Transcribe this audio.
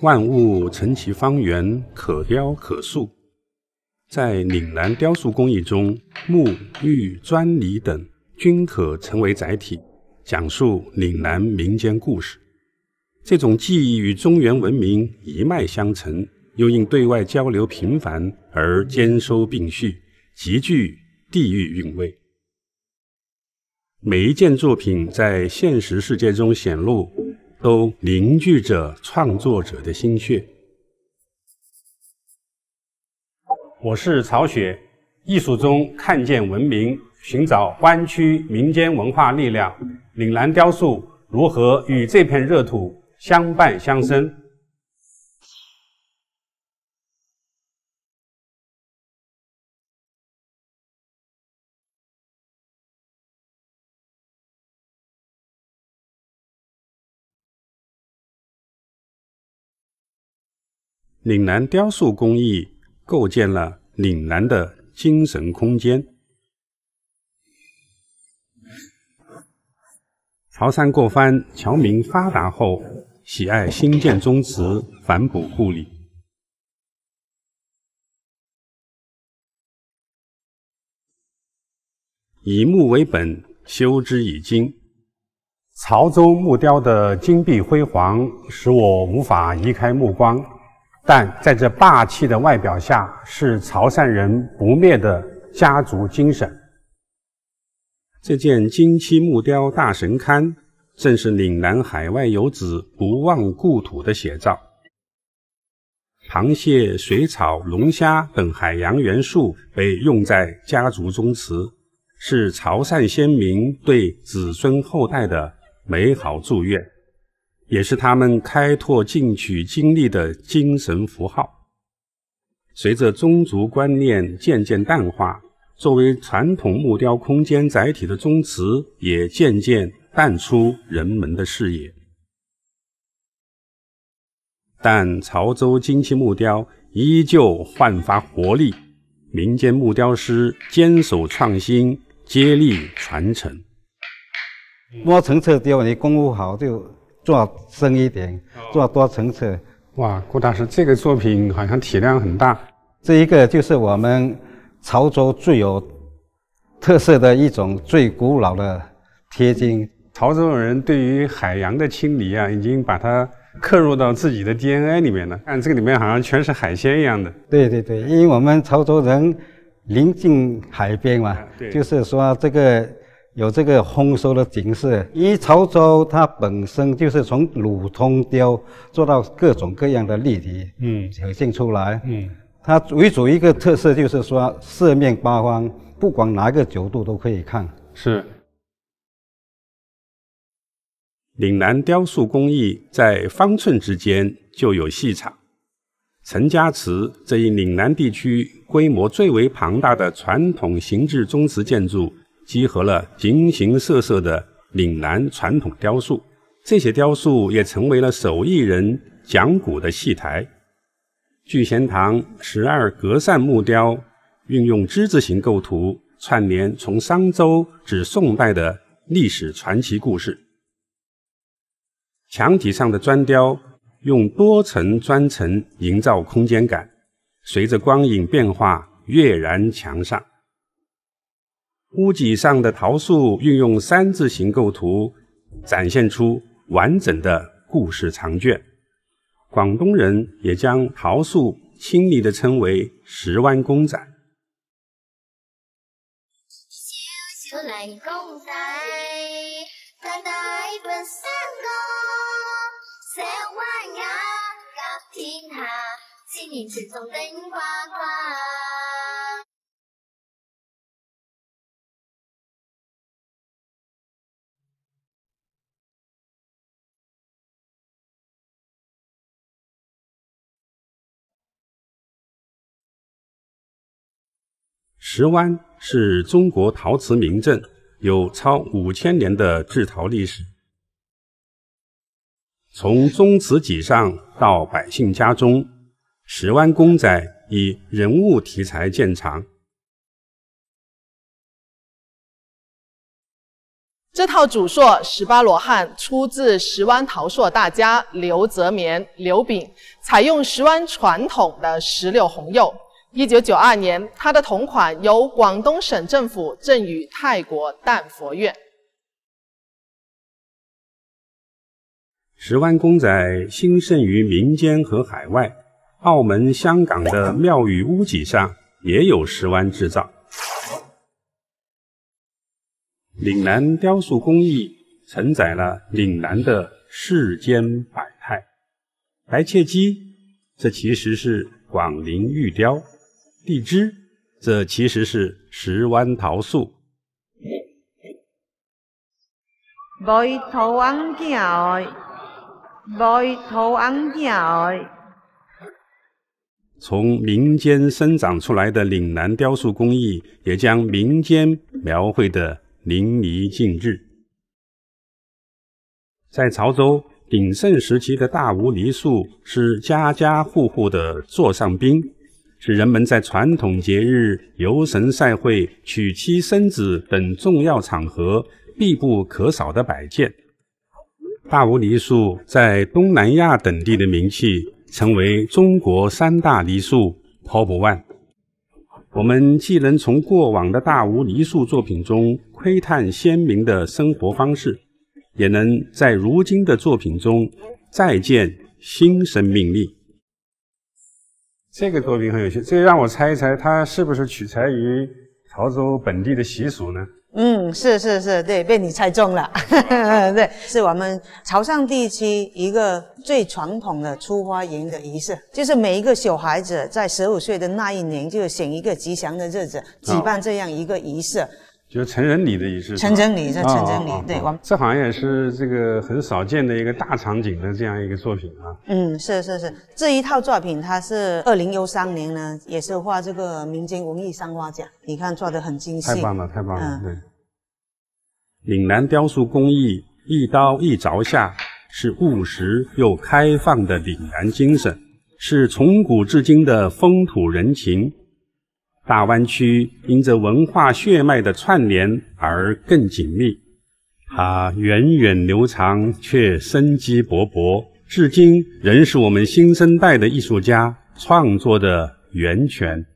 万物成其方圆，可雕可塑。在岭南雕塑工艺中，木、玉、砖、泥等均可成为载体，讲述岭南民间故事。这种技艺与中原文明一脉相承，又因对外交流频繁而兼收并蓄，极具地域韵味。每一件作品在现实世界中显露。都凝聚着创作者的心血。我是曹雪，艺术中看见文明，寻找弯曲民间文化力量。岭南雕塑如何与这片热土相伴相生？岭南雕塑工艺构建了岭南的精神空间。潮汕过番侨民发达后，喜爱兴建宗祠，反哺故里。以木为本，修之以金。潮州木雕的金碧辉煌，使我无法移开目光。但在这霸气的外表下，是潮汕人不灭的家族精神。这件金漆木雕大神龛，正是岭南海外游子不忘故土的写照。螃蟹、水草、龙虾等海洋元素被用在家族宗祠，是潮汕先民对子孙后代的美好祝愿。也是他们开拓进取经历的精神符号。随着宗族观念渐渐淡化，作为传统木雕空间载体的宗祠也渐渐淡出人们的视野。但潮州金漆木雕依旧焕发活力，民间木雕师坚守创新，接力传承。摸层测雕，你功夫好就。做深一点，做多层次。哇，顾大师，这个作品好像体量很大。这一个就是我们潮州最有特色的一种最古老的贴金。潮州人对于海洋的清理啊，已经把它刻入到自己的 DNA 里面了。看这个里面好像全是海鲜一样的。对对对，因为我们潮州人临近海边嘛，就是说这个。有这个丰收的景色，因为潮州它本身就是从鲁通雕做到各种各样的立体，嗯，呈现出来，嗯，它为主一个特色就是说四面八方，不管哪个角度都可以看，是。岭南雕塑工艺在方寸之间就有戏场，陈家祠这一岭南地区规模最为庞大的传统形制宗祠建筑。集合了形形色色的岭南传统雕塑，这些雕塑也成为了手艺人讲古的戏台。聚贤堂十二格扇木雕运用之字形构图，串联从商周至宋代的历史传奇故事。墙体上的砖雕用多层砖层营造空间感，随着光影变化跃然墙上。屋脊上的桃树运用三字形构图，展现出完整的故事长卷。广东人也将桃树亲昵地称为“十弯公仔”。年顶呱呱。石湾是中国陶瓷名镇，有超五千年的制陶历史。从宗祠几上到百姓家中，石湾公仔以人物题材见长。这套主塑十八罗汉出自石湾陶塑大家刘泽棉、刘炳，采用石湾传统的石榴红釉。一九九二年，它的同款由广东省政府赠予泰国淡佛院。石湾公仔兴盛于民间和海外，澳门、香港的庙宇屋脊上也有石湾制造。岭南雕塑工艺承载了岭南的世间百态。白切鸡，这其实是广陵玉雕。地枝，这其实是石湾桃树。从民间生长出来的岭南雕塑工艺，也将民间描绘得淋漓尽致。在潮州鼎盛时期的大无梨树，是家家户户的座上宾。是人们在传统节日、游神赛会、娶妻生子等重要场合必不可少的摆件。大无梨树在东南亚等地的名气，成为中国三大梨树 Top One。我们既能从过往的大无梨树作品中窥探先民的生活方式，也能在如今的作品中再见新生命力。这个作品很有趣，这个让我猜一猜，它是不是取材于潮州本地的习俗呢？嗯，是是是，对，被你猜中了。对，是我们潮汕地区一个最传统的出花迎的仪式，就是每一个小孩子在十五岁的那一年，就选一个吉祥的日子，举办这样一个仪式。就是成人礼的仪式，成人礼是成人礼，对。这好像也是这个很少见的一个大场景的这样一个作品啊。嗯，是是是，这一套作品它是二零一三年呢，也是画这个民间文艺三花奖。你看做的很精细，太棒了，太棒了，对。岭南雕塑工艺，一刀一凿下，是务实又开放的岭南精神，是从古至今的风土人情。大湾区因着文化血脉的串联而更紧密，它源远流长却生机勃勃，至今仍是我们新生代的艺术家创作的源泉。